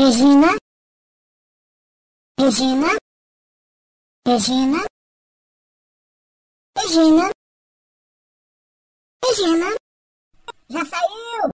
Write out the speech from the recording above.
Regina, Regina, Regina, Regina, Regina. Já saiu.